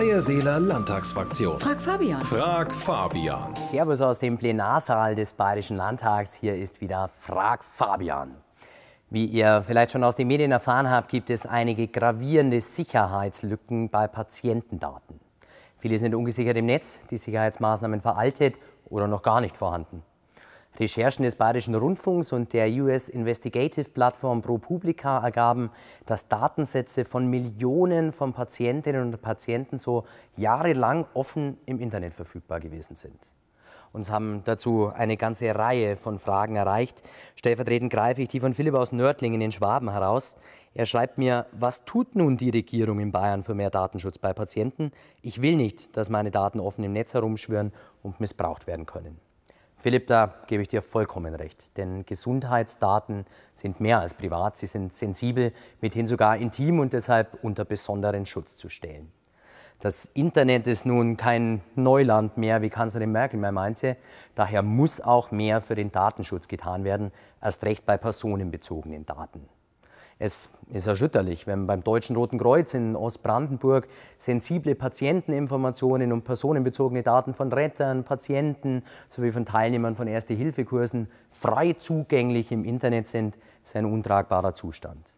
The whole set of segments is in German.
Freie Wähler Landtagsfraktion. Frag Fabian. Frag Fabian. Servus aus dem Plenarsaal des Bayerischen Landtags. Hier ist wieder Frag Fabian. Wie ihr vielleicht schon aus den Medien erfahren habt, gibt es einige gravierende Sicherheitslücken bei Patientendaten. Viele sind ungesichert im Netz, die Sicherheitsmaßnahmen veraltet oder noch gar nicht vorhanden. Recherchen des Bayerischen Rundfunks und der US Investigative Plattform ProPublica ergaben, dass Datensätze von Millionen von Patientinnen und Patienten so jahrelang offen im Internet verfügbar gewesen sind. Uns haben dazu eine ganze Reihe von Fragen erreicht. Stellvertretend greife ich die von Philipp aus Nördlingen in Schwaben heraus. Er schreibt mir, was tut nun die Regierung in Bayern für mehr Datenschutz bei Patienten? Ich will nicht, dass meine Daten offen im Netz herumschwören und missbraucht werden können. Philipp, da gebe ich dir vollkommen recht, denn Gesundheitsdaten sind mehr als privat, sie sind sensibel, mithin sogar intim und deshalb unter besonderen Schutz zu stellen. Das Internet ist nun kein Neuland mehr, wie Kanzlerin Merkel mal meinte, daher muss auch mehr für den Datenschutz getan werden, erst recht bei personenbezogenen Daten. Es ist erschütterlich, wenn beim Deutschen Roten Kreuz in Ostbrandenburg sensible Patienteninformationen und personenbezogene Daten von Rettern, Patienten sowie von Teilnehmern von Erste-Hilfe-Kursen frei zugänglich im Internet sind, ist ein untragbarer Zustand.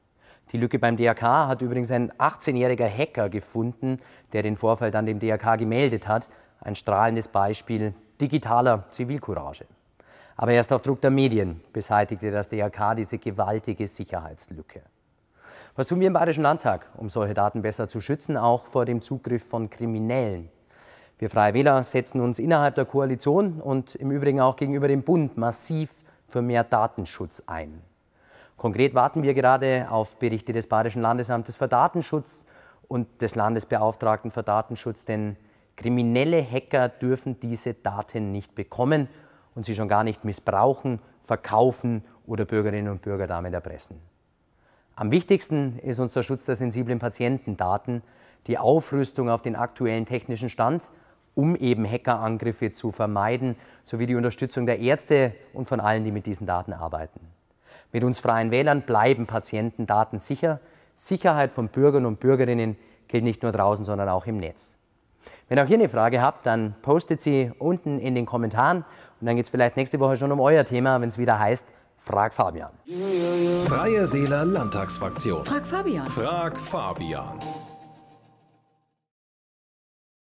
Die Lücke beim DRK hat übrigens ein 18-jähriger Hacker gefunden, der den Vorfall dann dem DRK gemeldet hat. Ein strahlendes Beispiel digitaler Zivilcourage. Aber erst auf Druck der Medien beseitigte das DRK diese gewaltige Sicherheitslücke. Was tun wir im Bayerischen Landtag, um solche Daten besser zu schützen, auch vor dem Zugriff von Kriminellen? Wir Freie Wähler setzen uns innerhalb der Koalition und im Übrigen auch gegenüber dem Bund massiv für mehr Datenschutz ein. Konkret warten wir gerade auf Berichte des Bayerischen Landesamtes für Datenschutz und des Landesbeauftragten für Datenschutz, denn kriminelle Hacker dürfen diese Daten nicht bekommen und sie schon gar nicht missbrauchen, verkaufen oder Bürgerinnen und Bürger damit erpressen. Am wichtigsten ist uns der Schutz der sensiblen Patientendaten, die Aufrüstung auf den aktuellen technischen Stand, um eben Hackerangriffe zu vermeiden, sowie die Unterstützung der Ärzte und von allen, die mit diesen Daten arbeiten. Mit uns freien Wählern bleiben Patientendaten sicher. Sicherheit von Bürgern und Bürgerinnen gilt nicht nur draußen, sondern auch im Netz. Wenn auch ihr eine Frage habt, dann postet sie unten in den Kommentaren und dann geht es vielleicht nächste Woche schon um euer Thema, wenn es wieder heißt Frag Fabian. Freie Wähler Landtagsfraktion. Frag Fabian. Frag Fabian.